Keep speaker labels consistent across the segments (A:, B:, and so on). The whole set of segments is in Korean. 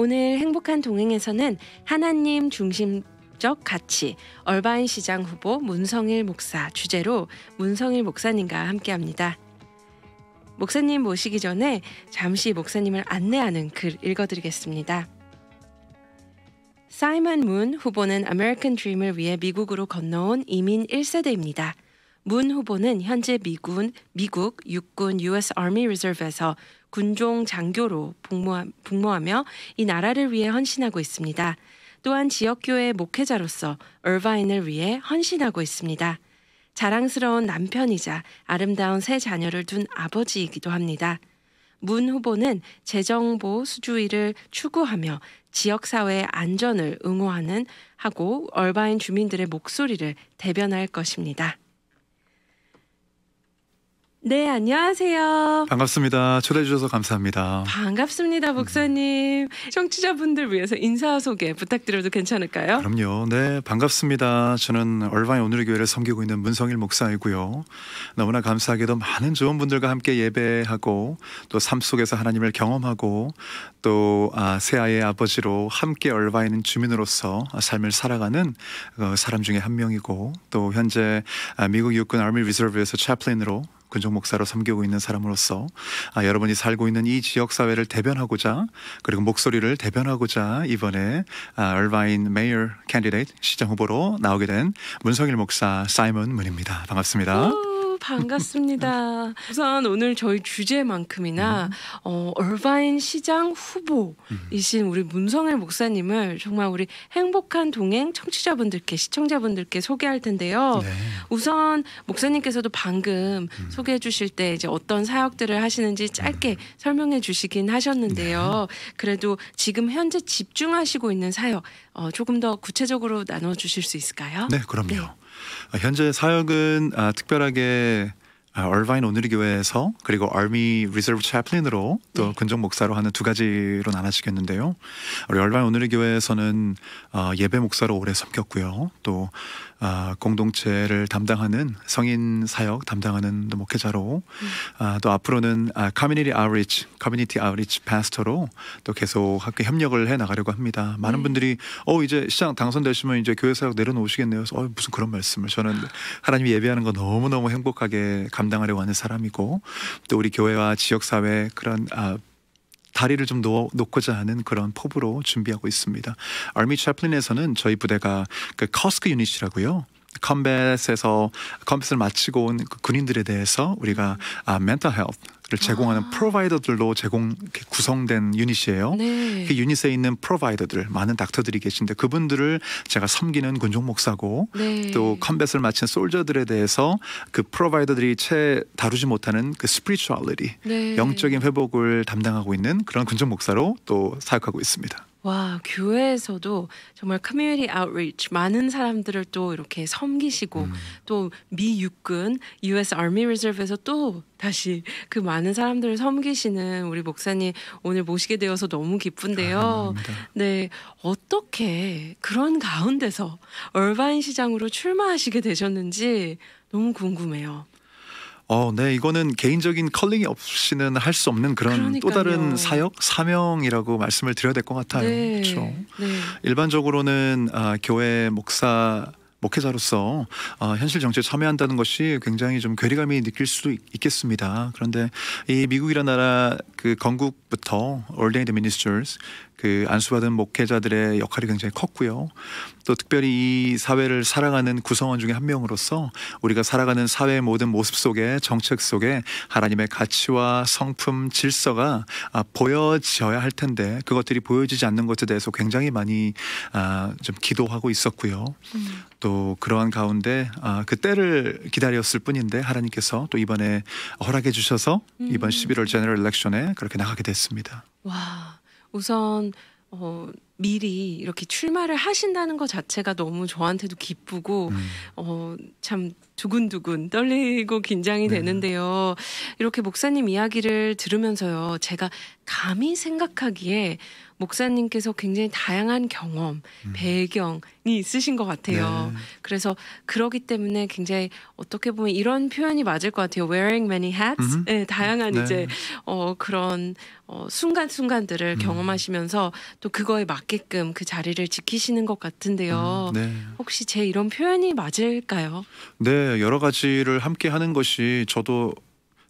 A: 오늘 행복한 동행에서는 하나님 중심 적 가치 얼바인 시장 후보 문성일 목사 주제로 문성일 목사님과 함께합니다. 목사님 모시기 전에 잠시 목사님을 안내하는 글 읽어드리겠습니다. 사이먼 문 후보는 아메리칸 드림을 위해 미국으로 건너온 이민 1세대입니다. 문 후보는 현재 미군, 미국 육군 US Army Reserve에서 군종 장교로 복무하, 며이 나라를 위해 헌신하고 있습니다. 또한 지역교회 목회자로서 얼바인을 위해 헌신하고 있습니다. 자랑스러운 남편이자 아름다운 새 자녀를 둔 아버지이기도 합니다. 문 후보는 재정보 수주의를 추구하며 지역사회의 안전을 응호하는 하고 얼바인 주민들의 목소리를 대변할 것입니다. 네, 안녕하세요.
B: 반갑습니다. 초대해 주셔서 감사합니다.
A: 반갑습니다, 목사님. 음. 청취자분들 위해서 인사 소개 부탁드려도 괜찮을까요?
B: 그럼요. 네, 반갑습니다. 저는 얼바인 오늘의 교회를 섬기고 있는 문성일 목사이고요. 너무나 감사하게도 많은 좋은 분들과 함께 예배하고 또 삶 속에서 하나님을 경험하고 또 아, 새아이의 아버지로 함께 얼바인 주민으로서 삶을 살아가는 어, 사람 중에 한 명이고 또 현재 아, 미국 육군 아미 리서브에서 챕플린으로 근종 목사로 섬기고 있는 사람으로서 아, 여러분이 살고 있는 이 지역 사회를 대변하고자 그리고 목소리를 대변하고자 이번에 아, 얼바인 메이어 캔디데이트 시장 후보로 나오게 된 문성일 목사 사이먼 문입니다. 반갑습니다.
A: 반갑습니다. 우선 오늘 저희 주제만큼이나 어, 얼바인 시장 후보이신 우리 문성일 목사님을 정말 우리 행복한 동행 청취자분들께 시청자분들께 소개할 텐데요. 네. 우선 목사님께서도 방금 음. 소개해 주실 때 이제 어떤 사역들을 하시는지 짧게 음. 설명해 주시긴 하셨는데요. 네. 그래도 지금 현재 집중하시고 있는 사역 어, 조금 더 구체적으로 나눠 주실 수 있을까요?
B: 네, 그럼요. 네. 아, 현재 사역은 아, 특별하게 아, 얼바인 오누리 교회에서 그리고 알미 리서브 채플린으로 또 네. 근정 목사로 하는 두 가지로 나눠지겠는데요. 우리 얼바인 오누리 교회에서는 어, 예배 목사로 오래 섬겼고요. 또 아, 공동체를 담당하는 성인 사역 담당하는 목회자로 음. 아, 또 앞으로는 아, 커뮤니티 아웃리치 커뮤니티 아웃리치 파스터로 또 계속 학교 협력을 해 나가려고 합니다. 많은 네. 분들이 어 이제 시장 당선되시면 이제 교회 사역 내려놓으시겠네요. 어 무슨 그런 말씀을 저는 하나님 이 예배하는 거 너무 너무 행복하게 감당하려고 하는 사람이고 또 우리 교회와 지역 사회 그런 아, 다리를 좀 놓, 놓고자 하는 그런 포부로 준비하고 있습니다. 아미 채플린에서는 저희 부대가 그 커스크 유닛이라고요. 컴뱃에서 컴뱃을 마치고 온 그 군인들에 대해서 우리가 아, 멘탈 헬스 를 제공하는 아. 프로바이더들로 제공 구성된 유닛이에요. 네. 그 유닛에 있는 프로바이더들 많은 닥터들이 계신데 그분들을 제가 섬기는 군종 목사고 네. 또 컴뱃을 마친 솔저들에 대해서 그 프로바이더들이 채 다루지 못하는 그 스피리추얼리티 네. 영적인 회복을 담당하고 있는 그런 군종 목사로 또 사역하고 있습니다.
A: 와, 교회에서도 정말 커뮤니티 아웃리치 많은 사람들을 또 이렇게 섬기시고 음. 또미 육군 US Army Reserve에서 또 다시 그 많은 사람들을 섬기시는 우리 목사님 오늘 모시게 되어서 너무 기쁜데요. 아, 네, 어떻게 그런 가운데서 얼바인 시장으로 출마하시게 되셨는지 너무 궁금해요.
B: 어, 네, 이거는 개인적인 컬링이 없이는 할 수 없는 그런 그러니까요. 또 다른 사역 사명이라고 말씀을 드려야 될 것 같아요. 네. 그렇죠. 네. 일반적으로는 아, 교회 목사 목회자로서 어, 현실 정치에 참여한다는 것이 굉장히 좀 괴리감이 느낄 수도 있, 겠습니다 그런데 이 미국이라는 나라 그 건국부터 Ordained Ministers 그 안수받은 목회자들의 역할이 굉장히 컸고요. 또 특별히 이 사회를 살아가는 구성원 중에 한 명으로서 우리가 살아가는 사회의 모든 모습 속에 정책 속에 하나님의 가치와 성품 질서가 아, 보여져야 할 텐데 그것들이 보여지지 않는 것에 대해서 굉장히 많이 아, 좀 기도하고 있었고요. 음. 또 그러한 가운데 아, 그 때를 기다렸을 뿐인데 하나님께서 또 이번에 허락해 주셔서 이번 11월 제너럴 렉션에 그렇게 나가게 됐습니다.
A: 와. 우선 어, 미리 이렇게 출마를 하신다는 것 자체가 너무 저한테도 기쁘고 음. 어, 참 두근두근 떨리고 긴장이 네. 되는데요. 이렇게 목사님 이야기를 들으면서요. 제가 감히 생각하기에 목사님께서 굉장히 다양한 경험, 음. 배경이 있으신 것 같아요. 네. 그래서 그러기 때문에 굉장히 어떻게 보면 이런 표현이 맞을 것 같아요. Wearing many hats. 음. 네, 다양한 네. 이제 어, 그런 어, 순간순간들을 음. 경험하시면서 또 그거에 맞게끔 그 자리를 지키시는 것 같은데요. 음, 네. 혹시 제 이런 표현이 맞을까요?
B: 네, 여러 가지를 함께 하는 것이 저도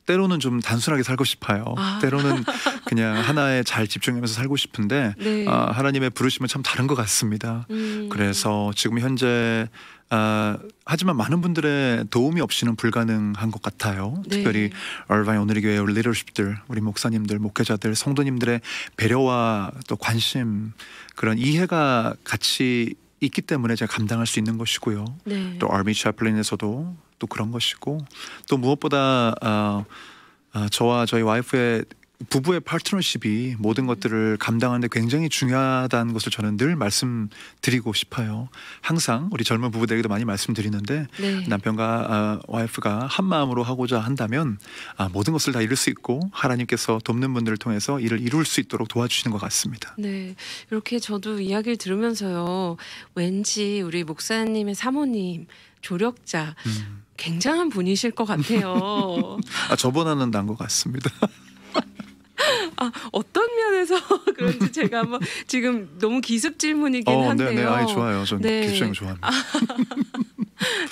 B: 때로는 좀 단순하게 살고 싶어요. 아. 때로는 그냥 하나에 잘 집중하면서 살고 싶은데 네. 아, 하나님의 부르심은 참 다른 것 같습니다. 음. 그래서 지금 현재 아, 하지만 많은 분들의 도움이 없이는 불가능한 것 같아요. 네. 특별히 얼바인 오늘의 교회 우리 리더십들, 우리 목사님들, 목회자들, 성도님들의 배려와 또 관심 그런 이해가 같이 있기 때문에 제가 감당할 수 있는 것이고요. 네. 또 아미 채플린에서도 또 그런 것이고 또 무엇보다 어, 어, 저와 저희 와이프의 부부의 파트너십이 모든 것들을 감당하는데 굉장히 중요하다는 것을 저는 늘 말씀드리고 싶어요. 항상 우리 젊은 부부들에게도 많이 말씀드리는데 네. 남편과 어, 와이프가 한 마음으로 하고자 한다면 아, 모든 것을 다 이룰 수 있고 하나님께서 돕는 분들을 통해서 일을 이룰 수 있도록 도와주시는 것 같습니다.
A: 네, 이렇게 저도 이야기를 들으면서요. 왠지 우리 목사님의 사모님 조력자 음. 굉장한 분이실 것 같아요.
B: 아, 저번에는난 것 같습니다.
A: 아, 어떤 면에서 그런지 제가 한번 지금 너무 기습 질문이긴 어, 네, 네. 한데요. 네네, 아이, 좋아요. 전 네. 기습 좋아합니다. 아,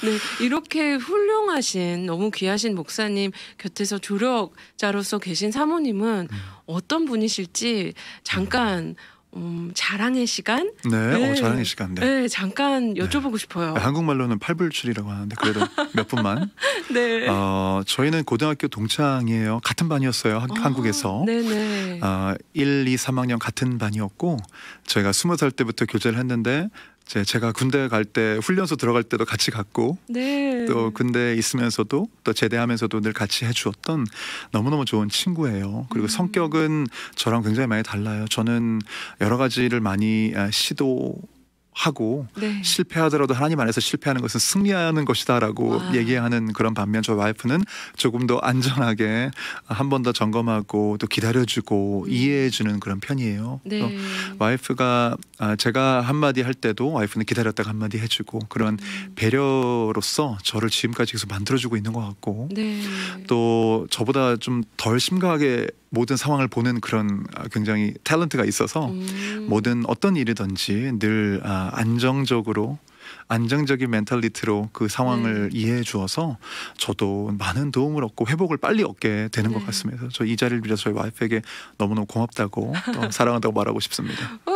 A: 네, 이렇게 훌륭하신 너무 귀하신 목사님 곁에서 조력자로서 계신 사모님은 음. 어떤 분이실지 잠깐 음. 음, 자랑의 시간? 네, 어, 네. 어, 자랑의 시간. 네. 네 잠깐 네. 여쭤보고 네. 싶어요.
B: 한국말로는 팔불출이라고 하는데 그래도 몇 분만. 네. 어, 저희는 고등학교 동창이에요. 같은 반이었어요. 한, 어, 한국에서. 네네. 어, 1, 2, 3학년 같은 반이었고 저희가 20살 때부터 교제를 했는데 제 제가 군대 갈 때 훈련소 들어갈 때도 같이 갔고 네. 또군대 있으면서도 또 제대하면서도 늘 같이 해주었던 너무너무 좋은 친구예요. 그리고 음. 성격은 저랑 굉장히 많이 달라요. 저는 여러 가지를 많이 아, 시도 하고 네. 실패하더라도 하나님 안에서 실패하는 것은 승리하는 것이다라고 와. 얘기하는 그런 반면 저 와이프는 조금 더 안전하게 한 번 더 점검하고 또 기다려주고 음. 이해해주는 그런 편이에요. 네. 어, 와이프가 아, 제가 한마디 할 때도 와이프는 기다렸다가 한마디 해주고 그런 음. 배려로서 저를 지금까지 계속 만들어주고 있는 것 같고 네. 또 저보다 좀 덜 심각하게 모든 상황을 보는 그런 아, 굉장히 탤런트가 있어서 음. 모든 어떤 일이든지 늘 아, 안정적으로 안정적인 멘탈리티로 그 상황을 음. 이해해 주어서 저도 많은 도움을 얻고 회복을 빨리 얻게 되는 네. 것 음. 같습니다. 저 이 자리를 빌어 저희 와이프에게 너무너무 고맙다고 또 사랑한다고 말하고 싶습니다. 네.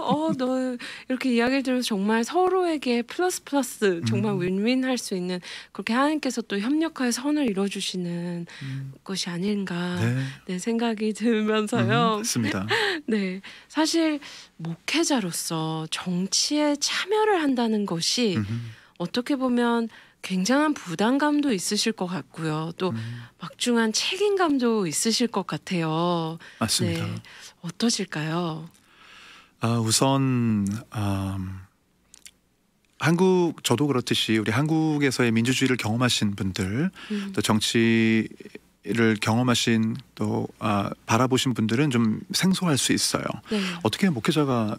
A: 어, 너 이렇게 이야기를 들어서 정말 서로에게 플러스 플러스 정말 음. 윈윈할 수 있는 그렇게 하나님께서 또 협력하여 선을 이뤄주시는 음. 것이 아닌가 네. 네, 생각이 들면서요. 음, 맞습니다. 네, 사실 목회자로서 정치에 참여를 한다는 것이 음흠. 어떻게 보면 굉장한 부담감도 있으실 것 같고요. 또 음. 막중한 책임감도 있으실 것 같아요. 맞습니다. 네. 어떠실까요?
B: 아, 우선 음, 한국 저도 그렇듯이 우리 한국에서의 민주주의를 경험하신 분들 음. 또 정치 를 경험하신 또 아, 바라보신 분들은 좀 생소할 수 있어요. 네. 어떻게 목회자가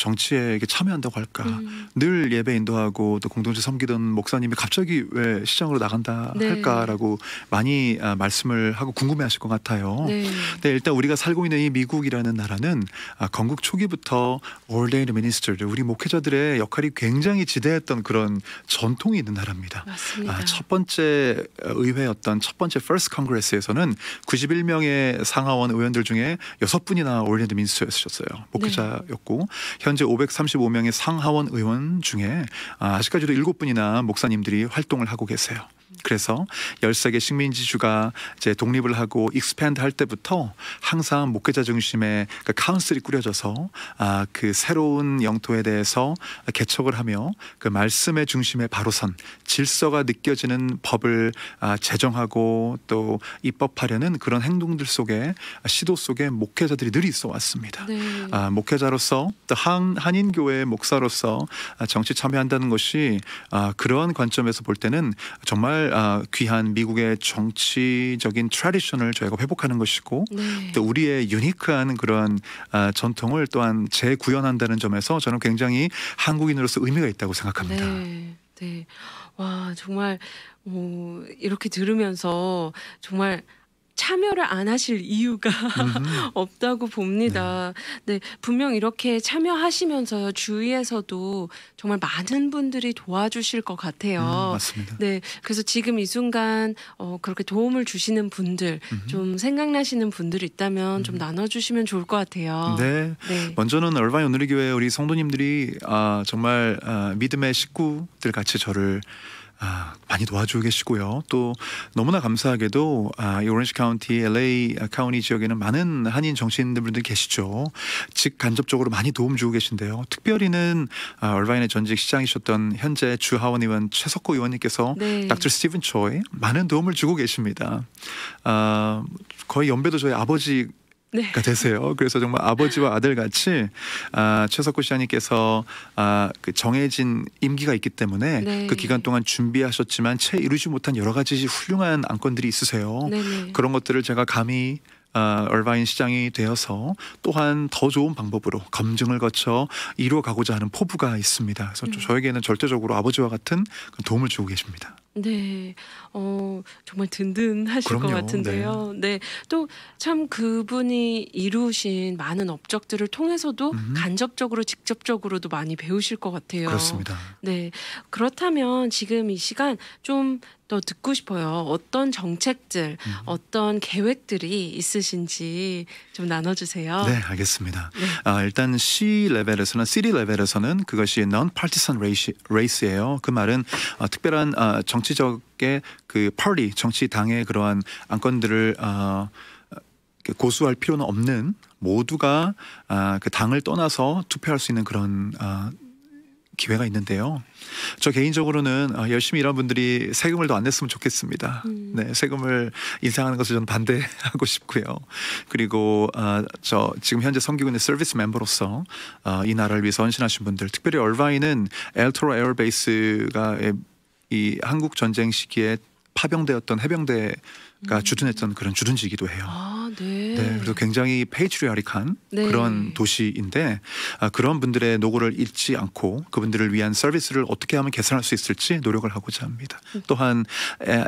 B: 정치에 참여한다고 할까 음. 늘 예배 인도하고 또 공동체 섬기던 목사님이 갑자기 왜 시장으로 나간다 네. 할까라고 많이 아, 말씀을 하고 궁금해하실 것 같아요. 네. 근 일단 우리가 살고 있는 이 미국이라는 나라는 아, 건국 초기부터 올데인 미니스터들 우리 목회자들의 역할이 굉장히 지대했던 그런 전통이 있는 나라입니다. 맞습니다. 아, 첫 번째 의회였던 첫 번째 First Congress에서는 91명의 상하원 의원들 중에 여섯 분이나 올데인 미니스터였어요 목회자였고 네. 현재 535명의 상하원 의원 중에 아, 아직까지도 7분이나 목사님들이 활동을 하고 계세요. 그래서 13개 식민지주가 이제 독립을 하고 익스팬드 할 때부터 항상 목회자 중심의 그 카운슬이 꾸려져서 아, 그 새로운 영토에 대해서 개척을 하며 그 말씀의 중심에 바로선 질서가 느껴지는 법을 아, 제정하고 또 입법하려는 그런 행동들 속에 시도 속에 목회자들이 늘 있어 왔습니다. 네. 아, 목회자로서 또항 한, 한인교회 목사로서 정치 참여한다는 것이 아, 그러한 관점에서 볼 때는 정말 아, 귀한 미국의 정치적인 트레디션을 저희가 회복하는 것이고 네. 또 우리의 유니크한 그러한 아, 전통을 또한 재구현한다는 점에서 저는 굉장히 한국인으로서 의미가 있다고 생각합니다.
A: 네. 네. 와, 정말 뭐 이렇게 들으면서 정말 참여를 안 하실 이유가 없다고 봅니다. 네. 네, 분명 이렇게 참여하시면서 주위에서도 정말 많은 분들이 도와주실 것 같아요. 음, 맞습니다. 네, 그래서 지금 이 순간 어, 그렇게 도움을 주시는 분들 음흠. 좀 생각나시는 분들 있다면 음. 좀 나눠주시면 좋을 것 같아요. 네, 네.
B: 먼저는 얼바인 오늘의 교회 우리 성도님들이 아, 정말 아, 믿음의 식구들 같이 저를 아, 많이 도와주고 계시고요. 또 너무나 감사하게도 아, 이 오렌지 카운티, LA 카운티 지역에는 많은 한인 정치인들분들 계시죠. 즉 간접적으로 많이 도움 주고 계신데요. 특별히는 아, 얼바인의 전직 시장이셨던 현재 주하원 의원 최석호 의원님께서 네. 닥터 스티븐 초에 많은 도움을 주고 계십니다. 아, 거의 연배도 저희 아버지 네. 가 되세요. 그래서 정말 아버지와 아들 같이 아, 최석구 시장님께서 아, 그 정해진 임기가 있기 때문에 네. 그 기간 동안 준비하셨지만 채 이루지 못한 여러 가지 훌륭한 안건들이 있으세요. 네네. 네. 그런 것들을 제가 감히 어, 얼바인 시장이 되어서 또한 더 좋은 방법으로 검증을 거쳐 이루어가고자 하는 포부가 있습니다. 그래서 음. 저에게는 절대적으로 아버지와 같은 도움을 주고 계십니다.
A: 네, 어, 정말 든든하실 것 그럼요. 같은데요. 네, 네. 또 참 그분이 이루신 많은 업적들을 통해서도 음. 간접적으로 직접적으로도 많이 배우실 것 같아요. 그렇습니다. 네, 그렇다면 지금 이 시간 좀 더 듣고 싶어요. 어떤 정책들, 음. 어떤 계획들이 있으신지 좀 나눠주세요. 네,
B: 알겠습니다. 네. 아, 일단 C 레벨에서는 C 레벨에서는 그것이 non-partisan race, race예요. 그 말은 어, 특별한 어, 정 정치적의 그 파리 정치당의 그러한 안건들을 어, 그 고수할 필요는 없는 모두가 아, 그 당을 떠나서 투표할 수 있는 그런 아, 기회가 있는데요. 저 개인적으로는 어, 열심히 일한 분들이 세금을 더 안 냈으면 좋겠습니다. 음. 네, 세금을 인상하는 것을 저는 반대하고 싶고요. 그리고 어, 저 지금 현재 섬기고 있는 서비스 멤버로서 어, 이 나라를 위해서 헌신하신 분들, 특별히 얼바인은엘토로 에어베이스가 이 한국 전쟁 시기에 파병되었던 해병대 가 주둔했던 그런 주둔지기도 이 해요. 아, 네. 네. 그래서 굉장히 페이트리아릭한 네. 그런 도시인데 아, 그런 분들의 노고를 잊지 않고 그분들을 위한 서비스를 어떻게 하면 개선할 수 있을지 노력을 하고자 합니다. 음. 또한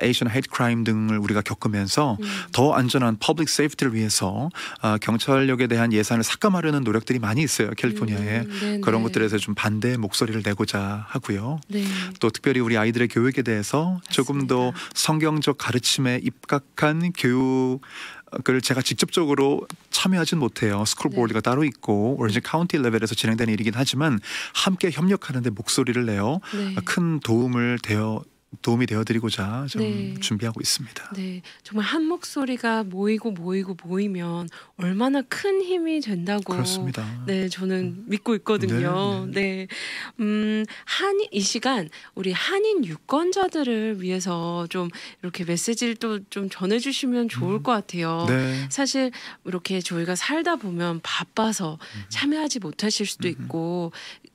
B: 에이션 헤이트 크라임 등을 우리가 겪으면서 음. 더 안전한 퍼블릭 세이프티를 위해서 아, 경찰력에 대한 예산을 삭감하려는 노력들이 많이 있어요. 캘리포니아에 음, 네, 그런 네. 것들에서 좀 반대 의 목소리를 내고자 하고요. 네. 또 특별히 우리 아이들의 교육에 대해서 맞습니다. 조금 더 성경적 가르침에 입각 정확한 교육을 제가 직접적으로 참여하진 못해요. 스쿨보드가 네. 따로 있고 오렌지 카운티 레벨에서 진행되는 일이긴 하지만 함께 협력하는데 목소리를 내요. 네. 큰 도움을 되어 도움이 되어드리고자 좀 네. 준비하고 있습니다.
A: 네, 정말 한 목소리가 모이고 모이고 모이면 얼마나 큰 힘이 된다고. 그렇습니다. 네, 저는 음. 믿고 있거든요. 네, 네. 네. 네. 음, 한이 시간 우리 한인 유권자들을 위해서 좀 이렇게 메시지를 또 좀 전해주시면 좋을 음. 것 같아요. 네. 사실 이렇게 저희가 살다 보면 바빠서 음. 참여하지 못하실 수도 음. 있고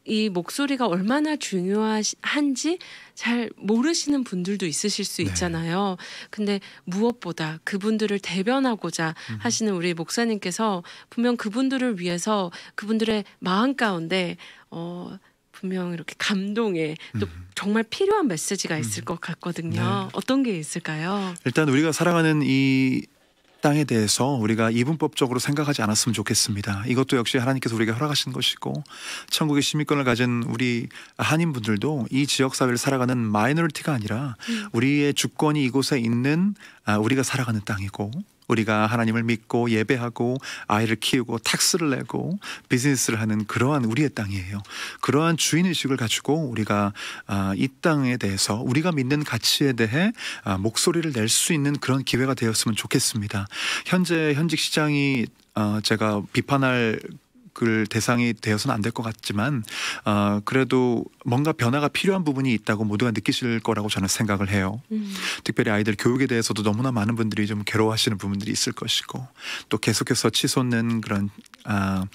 A: 이 목소리가 얼마나 중요한지 잘 모르시는 분들도 있으실 수 네. 있잖아요. 네. 근데 무엇보다 그분들을 대변하고자 음. 하시는 우리 목사님께서 분명 그분들을 위해서 그분들의 마음 가운데 어 분명 이렇게 감동에 또 음. 정말 필요한 메시지가 음. 있을 음. 것 같거든요. 네. 어떤 게 있을까요?
B: 일단 우리가 사랑하는 이 땅에 대해서 우리가 이분법적으로 생각하지 않았으면 좋겠습니다. 이것도 역시 하나님께서 우리에게 허락하신 것이고 천국의 시민권을 가진 우리 한인분들도 이 지역 사회를 살아가는 마이너리티가 아니라 음. 우리의 주권이 이곳에 있는 아, 우리가 살아가는 땅이고 우리가 하나님을 믿고 예배하고 아이를 키우고 탁스를 내고 비즈니스를 하는 그러한 우리의 땅이에요. 그러한 주인 의식을 가지고 우리가 아, 이 땅에 대해서 우리가 믿는 가치에 대해 아, 목소리를 낼 수 있는 그런 기회가 되었으면 좋겠습니다. 현재 현직 시장이 어, 제가 비판할 그 대상이 되어서는 안 될 것 같지만 어, 그래도 뭔가 변화가 필요한 부분이 있다고 모두가 느끼실 거라고 저는 생각을 해요. 음. 특별히 아이들 교육에 대해서도 너무나 많은 분들이 좀 괴로워하시는 부분들이 있을 것이고 또 계속해서 치솟는 그런 아,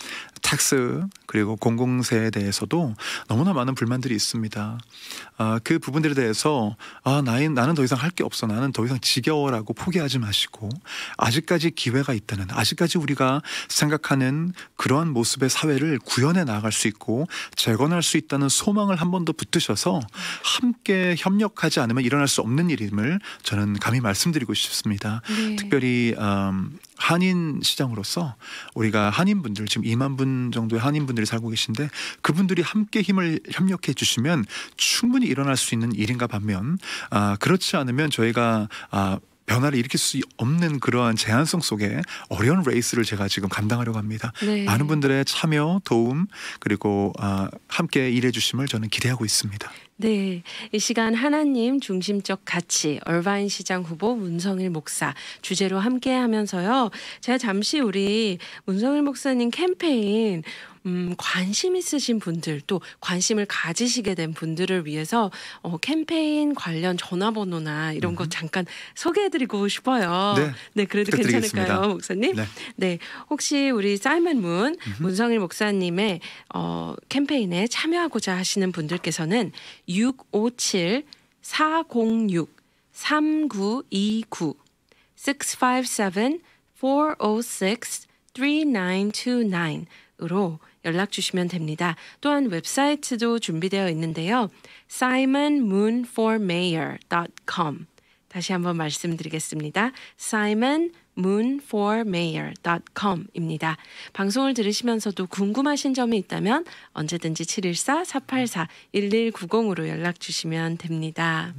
B: 탁스 그리고 공공세에 대해서도 너무나 많은 불만들이 있습니다. 아, 그 부분들에 대해서 아, 나인 나는 더 이상 할 게 없어. 나는 더 이상 지겨워라고 포기하지 마시고 아직까지 기회가 있다는 아직까지 우리가 생각하는 그러한 모습의 사회를 구현해 나갈 수 있고 재건할 수 있다는 소망을 한 번 더 붙드셔서 함께 협력하지 않으면 일어날 수 없는 일임을 저는 감히 말씀드리고 싶습니다. 네. 특별히 음, 한인 시장으로서 우리가 한인분들 지금 2만 분 정도의 한인분들이 살고 계신데 그분들이 함께 힘을 협력해 주시면 충분히 일어날 수 있는 일인가 반면 아, 그렇지 않으면 저희가 아, 변화를 일으킬 수 없는 그러한 제한성 속에 어려운 레이스를 제가 지금 감당하려고 합니다. 네. 많은 분들의 참여, 도움 그리고 아, 함께 일해 주심을 저는 기대하고 있습니다.
A: 네, 이 시간 하나님 중심적 가치 얼바인 시장 후보 문성일 목사 주제로 함께 하면서요. 제가 잠시 우리 문성일 목사님 캠페인 음, 관심 있으신 분들 또 관심을 가지시게 된 분들을 위해서 어, 캠페인 관련 전화번호나 이런 거 음. 잠깐 소개해드리고 싶어요. 네, 네 그래도 괜찮을까요, 목사님? 네. 네 혹시 우리 사이먼 문 음흠. 문성일 목사님의 어, 캠페인에 참여하고자 하시는 분들께서는 657 406 3929 657 406 3929으로 연락 주시면 됩니다. 또한 웹사이트도 준비되어 있는데요. simonmoonformayor.com 다시 한번 말씀드리겠습니다. simon moonformayor.com입니다. 방송을 들으시면서도 궁금하신 점이 있다면 언제든지 714-484-1190으로 연락 주시면 됩니다.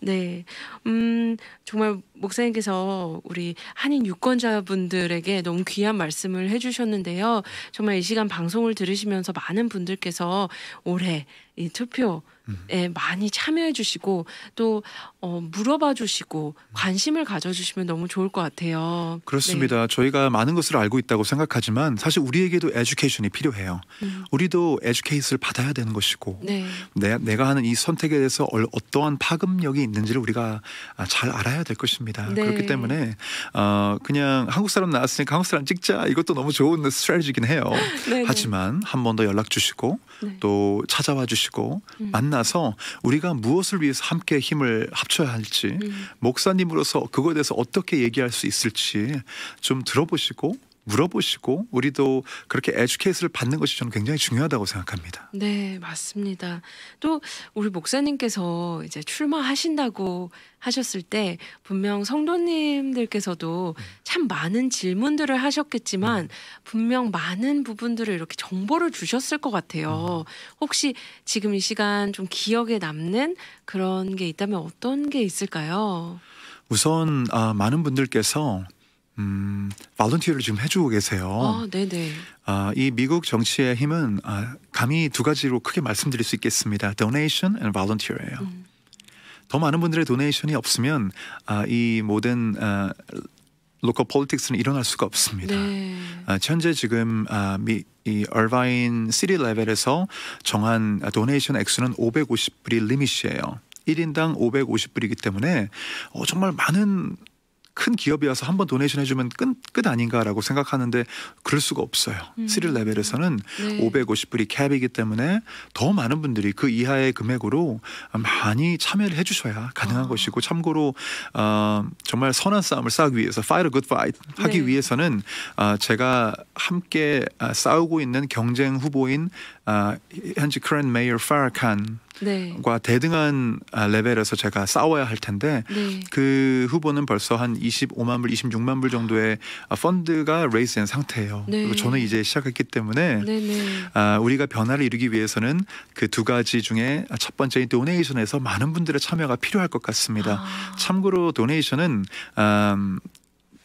A: 네. 음, 정말 목사님께서 우리 한인 유권자분들에게 너무 귀한 말씀을 해주셨는데요. 정말 이 시간 방송을 들으시면서 많은 분들께서 올해 이 투표 에 음. 많이 참여해 주시고 또 어, 물어봐 주시고 관심을 가져 주시면 너무 좋을 것 같아요.
B: 아, 그렇습니다. 네. 저희가 많은 것을 알고 있다고 생각하지만 사실 우리에게도 에듀케이션이 필요해요. 음. 우리도 에듀케이스를 받아야 되는 것이고 네. 내, 내가 하는 이 선택에 대해서 어떠한 파급력이 있는지를 우리가 아, 잘 알아야 될 것입니다. 네. 그렇기 때문에 어, 그냥 한국 사람 나왔으니까 한국 사람 찍자 이것도 너무 좋은 스트레지긴 해요. 네, 네. 하지만 한 번 더 연락 주시고 네. 또 찾아와 주시고 음. 만나서 우리가 무엇을 위해서 함께 힘을 합쳐야 할지 음. 목사님으로서 그거에 대해서 어떻게 얘기할 수 있을지 같이 좀 들어보시고 물어보시고 우리도 그렇게 에듀케이스를 받는 것이 저는 굉장히 중요하다고 생각합니다. 네,
A: 맞습니다. 또 우리 목사님께서 이제 출마하신다고 하셨을 때 분명 성도님들께서도 참 많은 질문들을 하셨겠지만 음. 분명 많은 부분들을 이렇게 정보를 주셨을 것 같아요. 음. 혹시 지금 이 시간 좀 기억에 남는 그런 게 있다면 어떤 게 있을까요?
B: 우선 아, 많은 분들께서 음, 발런티어를 지금 해주고 계세요. 아, 네네. 아, 이 미국 정치의 힘은 아, 감히 두 가지로 크게 말씀드릴 수 있겠습니다. Donation and volunteer예요. 음. 더 많은 분들의 도네이션이 없으면 아, 이 모든 아, 로컬 폴리틱스는 일어날 수가 없습니다. 네. 아, 현재 지금 아, 미, 이 얼바인 시리 레벨에서 정한 아, 도네이션 액수는 550불이 리밋이에요. 1인당 550불이기 때문에 어, 정말 많은 큰 기업이 와서 한번 도네이션 해주면 끝, 끝 아닌가라고 생각하는데 그럴 수가 없어요. 음. 스릴 레벨에서는 네. 550불이 캡이기 때문에 더 많은 분들이 그 이하의 금액으로 많이 참여를 해주셔야 가능한 아. 것이고 참고로 어, 정말 선한 싸움을 싸우기 위해서 fight a good fight 하기 네. 위해서는 어, 제가 함께 어, 싸우고 있는 경쟁 후보인 어, 현지 크랜 메이어 파 t m a 네. 대등한 아, 레벨에서 제가 싸워야 할 텐데 네. 그 후보는 벌써 한 25만 불, 26만 불 정도의 아, 펀드가 레이스된 상태예요. 네. 그리고 저는 이제 시작했기 때문에 네, 네. 아, 우리가 변화를 이루기 위해서는 그 두 가지 중에 첫 번째인 도네이션에서 많은 분들의 참여가 필요할 것 같습니다. 아. 참고로 도네이션은 음,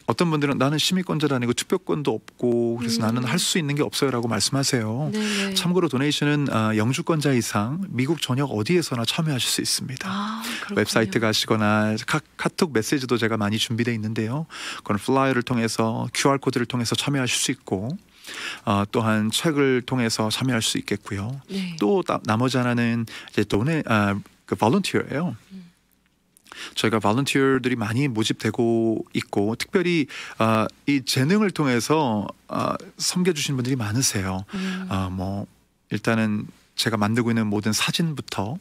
B: 어떤 분들은 나는 시민권자도 아니고 투표권도 없고 그래서 음. 나는 할 수 있는 게 없어요라고 말씀하세요. 네네. 네. 참고로 도네이션은 아, 영주권자 이상 미국 전역 어디에서나 참여하실 수 있습니다. 아, 웹사이트 가시거나 카, 톡 메시지도 제가 많이 준비돼 있는데요. 그건 플라이어를 통해서 QR 코드를 통해서 참여하실 수 있고 어, 또한 책을 통해서 참여할 수 있겠고요. 네. 또 나, 나머지 하나는 이제 도네 아, 그 volunteer예요. 음. 저희가 발런티어들이 많이 모집되고 있고 특별히 아, 이 재능을 통해서 아, 섬겨주신 분들이 많으세요. 음. 아, 뭐 일단은 제가 만들고 있는 모든 사진부터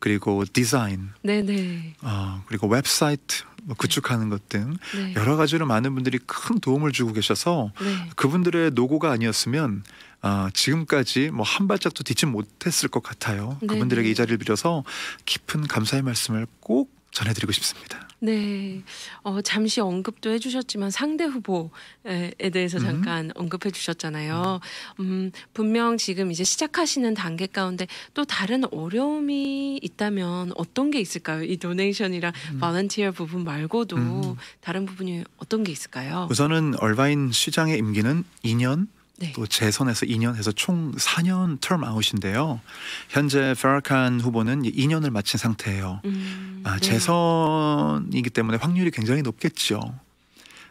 B: 그리고 디자인,
A: 네네.
B: 어, 그리고 웹사이트 뭐 구축하는 네. 것등 네. 여러 가지로 많은 분들이 큰 도움을 주고 계셔서 네. 그분들의 노고가 아니었으면 어, 지금까지 뭐 한 발짝도 딛지 못했을 것 같아요. 그분들에게 이 자리를 빌어서 깊은 감사의 말씀을 꼭 전해드리고 싶습니다.
A: 네, 어, 잠시 언급도 해주셨지만 상대 후보에 대해서 음. 잠깐 음. 언급해주셨잖아요. 음, 분명 지금 이제 시작하시는 단계 가운데 또 다른 어려움이 있다면 어떤 게 있을까요? 이 도네이션이랑 음. 발렌티어 부분 말고도 음. 다른 부분이 어떤 게 있을까요?
B: 우선은 얼바인 시장의 임기는 2년 네. 또 재선에서 2년 해서 총 4년 텀 아웃인데요. 현재 페라칸 후보는 2년을 마친 상태예요. 음, 아, 재선이기 네. 때문에 확률이 굉장히 높겠죠.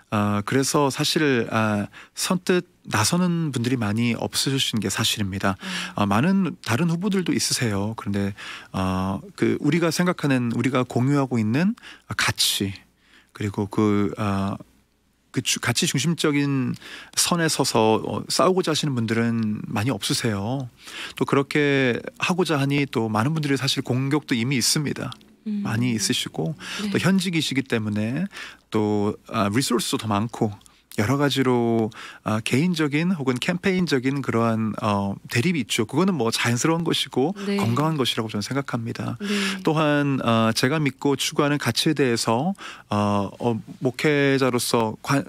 B: 아, 그래서 사실 아, 선뜻 나서는 분들이 많이 없으신 게 사실입니다. 음. 아, 많은 다른 후보들도 있으세요. 그런데 아, 그 우리가 생각하는 우리가 공유하고 있는 가치 그리고 그 아, 그 가치 중심적인 선에 서서 어, 싸우고자 하시는 분들은 많이 없으세요. 또 그렇게 하고자 하니 또 많은 분들이 사실 공격도 이미 있습니다. 음. 많이 있으시고 네. 또 현직이시기 때문에 또 아, 리소스도 더 많고 여러 가지로 어, 개인적인 혹은 캠페인적인 그러한 어, 대립이 있죠. 그거는 뭐 자연스러운 것이고 네. 건강한 것이라고 저는 생각합니다. 네. 또한 어, 제가 믿고 추구하는 가치에 대해서 어, 어, 목회자로서 관,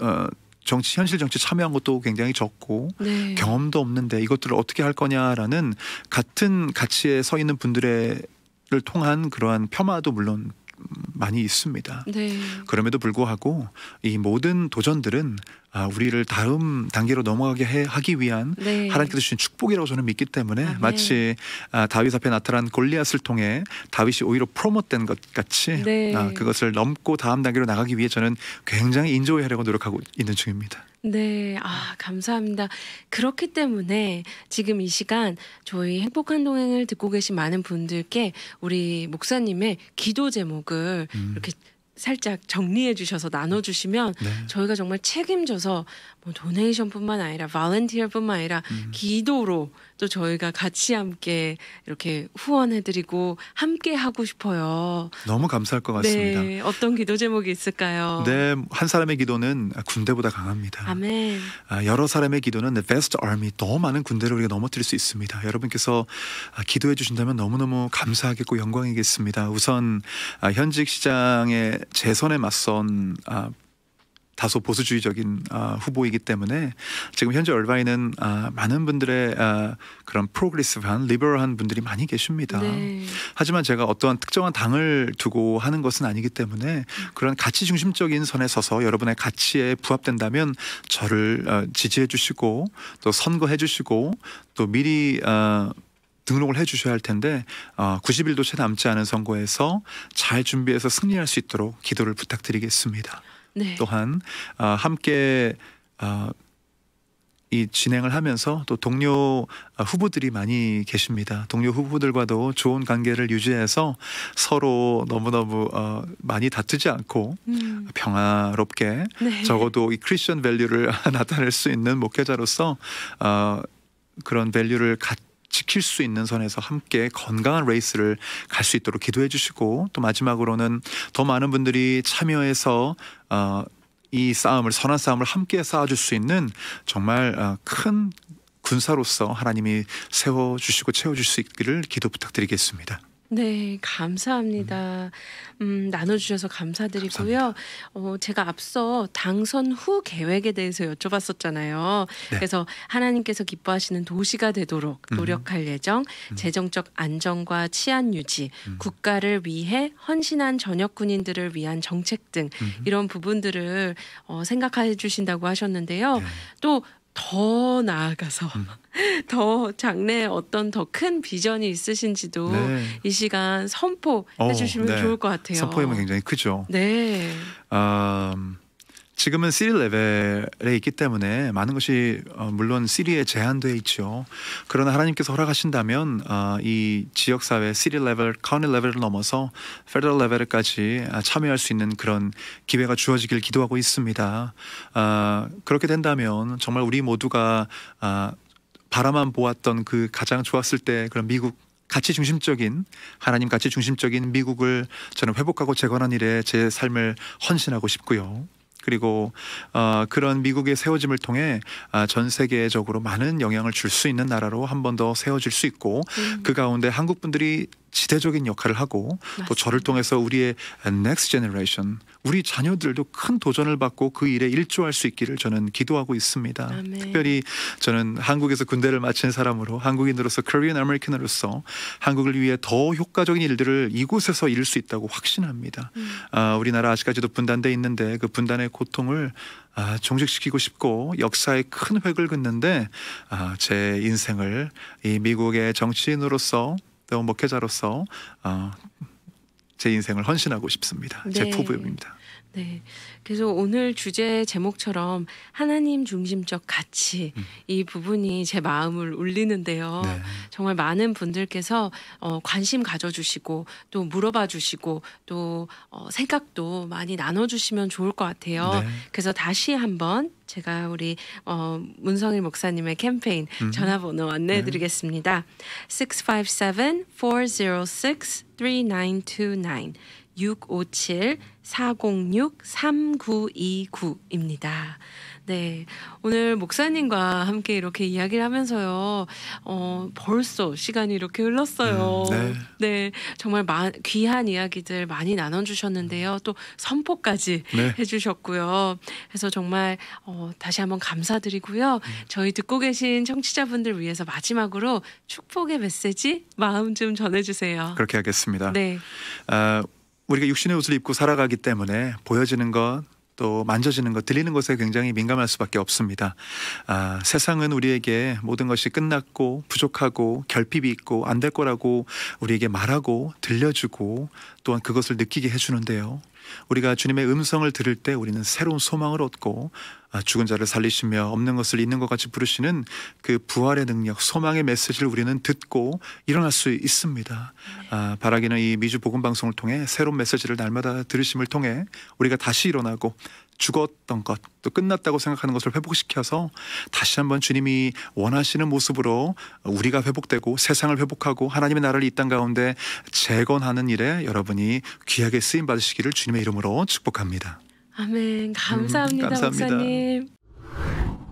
B: 어, 정치 현실 정치 참여한 것도 굉장히 적고 네. 경험도 없는데 이것들을 어떻게 할 거냐라는 같은 가치에 서 있는 분들의 를 통한 그러한 폄하도 물론 많이 있습니다. 네. 그럼에도 불구하고 이 모든 도전들은 아, 우리를 다음 단계로 넘어가게 해, 하기 위한 네. 하나님께서 주신 축복이라고 저는 믿기 때문에 아, 네. 마치 아, 다윗 앞에 나타난 골리앗을 통해 다윗이 오히려 프로모된것 같이 네. 아, 그것을 넘고 다음 단계로 나가기 위해 저는 굉장히 인조해하려고 노력하고 있는 중입니다.
A: 네. 아 감사합니다. 그렇기 때문에 지금 이 시간 저희 행복한 동행을 듣고 계신 많은 분들께 우리 목사님의 기도 제목을 음. 이렇게 살짝 정리해 주셔서 나눠 주시면 네. 저희가 정말 책임져서 뭐 도네이션뿐만 아니라 발렌티어뿐만 아니라 음. 기도로 또 저희가 같이 함께 이렇게 후원해드리고 함께 하고 싶어요.
B: 너무 감사할 것 같습니다.
A: 네, 어떤 기도 제목이 있을까요? 네,
B: 한 사람의 기도는 군대보다 강합니다. 아멘. 아, 여러 사람의 기도는 The Best Army, 더 많은 군대를 우리가 넘어뜨릴 수 있습니다. 여러분께서 아, 기도해 주신다면 너무너무 감사하겠고 영광이겠습니다. 우선 아, 현직 시장의 재선에 맞선 다소 보수주의적인 아, 후보이기 때문에 지금 현재 얼바인는 아, 많은 분들의 아, 그런 프로그레시브한 리버럴한 분들이 많이 계십니다. 네. 하지만 제가 어떠한 특정한 당을 두고 하는 것은 아니기 때문에 그런 가치 중심적인 선에 서서 여러분의 가치에 부합된다면 저를 어, 지지해 주시고 또 선거해 주시고 또 미리 어, 등록을 해주셔야 할 텐데 어, 90일도 채 남지 않은 선거에서 잘 준비해서 승리할 수 있도록 기도를 부탁드리겠습니다. 네. 또한 어, 함께 어, 이 진행을 하면서 또 동료 아, 후보들이 많이 계십니다. 동료 후보들과도 좋은 관계를 유지해서 서로 너무너무 어, 많이 다투지 않고 음. 평화롭게 네. 적어도 이 크리스천 밸류를 나타낼 수 있는 목회자로서 어, 그런 밸류를 갖 지킬 수 있는 선에서 함께 건강한 레이스를 갈 수 있도록 기도해 주시고 또 마지막으로는 더 많은 분들이 참여해서 어, 이 싸움을 선한 싸움을 함께 쌓아줄수 있는 정말 어, 큰 군사로서 하나님이 세워주시고 채워줄 수 있기를 기도 부탁드리겠습니다.
A: 네, 감사합니다. 음, 나눠주셔서 감사드리고요. 감사합니다. 어, 제가 앞서 당선 후 계획에 대해서 여쭤봤었잖아요. 네. 그래서 하나님께서 기뻐하시는 도시가 되도록 음. 노력할 음. 예정, 재정적 안정과 치안 유지, 음. 국가를 위해 헌신한 전역 군인들을 위한 정책 등 음. 이런 부분들을 어, 생각해 주신다고 하셨는데요. 네. 또더 나아가서 음. 더 장래에 어떤 더 큰 비전이 있으신지도 네. 이 시간 선포해 어, 주시면 네. 좋을 것 같아요. 선포하면 굉장히
B: 크죠. 네. 음, 지금은 시리 레벨에 있기 때문에 많은 것이 어, 물론 시리에 제한돼 있죠. 그러나 하나님께서 허락하신다면 어, 이 지역 사회 시리 레벨, 카운티 레벨을 넘어서 페더럴 레벨까지 아, 참여할 수 있는 그런 기회가 주어지길 기도하고 있습니다. 어, 그렇게 된다면 정말 우리 모두가 어, 바라만 보았던 그 가장 좋았을 때 그런 미국 가치 중심적인 하나님 가치 중심적인 미국을 저는 회복하고 재건한 일에 제 삶을 헌신하고 싶고요. 그리고 어, 그런 미국의 세워짐을 통해 아, 전 세계적으로 많은 영향을 줄 수 있는 나라로 한 번 더 세워질 수 있고 음. 그 가운데 한국 분들이 지대적인 역할을 하고 맞습니다. 또 저를 통해서 우리의 넥스트 제너레이션 우리 자녀들도 큰 도전을 받고 그 일에 일조할 수 있기를 저는 기도하고 있습니다. 아멘. 특별히 저는 한국에서 군대를 마친 사람으로 한국인으로서 코리안 아메리칸으로서 한국을 위해 더 효과적인 일들을 이곳에서 이룰 수 있다고 확신합니다. 음. 아, 우리나라 아직까지도 분단돼 있는데 그 분단의 고통을 아, 종식시키고 싶고 역사에 큰 획을 긋는데 아, 제 인생을 이 미국의 정치인으로서 또 목회자로서 어, 제 인생을 헌신하고 싶습니다. 네. 제 포부입니다.
A: 네. 그래서 오늘 주제 제목처럼 하나님 중심적 가치 음. 이 부분이 제 마음을 울리는데요. 네. 정말 많은 분들께서 어, 관심 가져주시고 또 물어봐 주시고 또 어, 생각도 많이 나눠주시면 좋을 것 같아요. 네. 그래서 다시 한번 제가 우리 어, 문성일 목사님의 캠페인 음. 전화번호 안내해드리겠습니다. 네. 657-406-3929 657-406-3929입니다. 네. 오늘 목사님과 함께 이렇게 이야기를 하면서요, 어, 벌써 시간이 이렇게 흘렀어요. 음, 네. 네. 정말 마, 귀한 이야기들 많이 나눠주셨는데요. 또 선포까지 네. 해주셨고요. 그래서 정말 어, 다시 한번 감사드리고요. 음. 저희 듣고 계신 청취자분들 위해서 마지막으로 축복의 메시지 마음 좀 전해주세요.
B: 그렇게 하겠습니다. 네. 어, 우리가 육신의 옷을 입고 살아가기 때문에 보여지는 것, 또 만져지는 것, 들리는 것에 굉장히 민감할 수밖에 없습니다. 아, 세상은 우리에게 모든 것이 끝났고 부족하고 결핍이 있고 안 될 거라고 우리에게 말하고 들려주고 또한 그것을 느끼게 해주는데요. 우리가 주님의 음성을 들을 때 우리는 새로운 소망을 얻고 아, 죽은 자를 살리시며 없는 것을 있는 것 같이 부르시는 그 부활의 능력, 소망의 메시지를 우리는 듣고 일어날 수 있습니다. 아, 바라기는 이 미주 복음 방송을 통해 새로운 메시지를 날마다 들으심을 통해 우리가 다시 일어나고 죽었던 것, 또 끝났다고 생각하는 것을 회복시켜서 다시 한번 주님이 원하시는 모습으로 우리가 회복되고 세상을 회복하고 하나님의 나라를 이땅 가운데 재건하는 일에 여러분이 귀하게 쓰임 받으시기를 주님의 이름으로 축복합니다.
A: 아멘. 감사합니다, 음, 감사합니다. 목사님.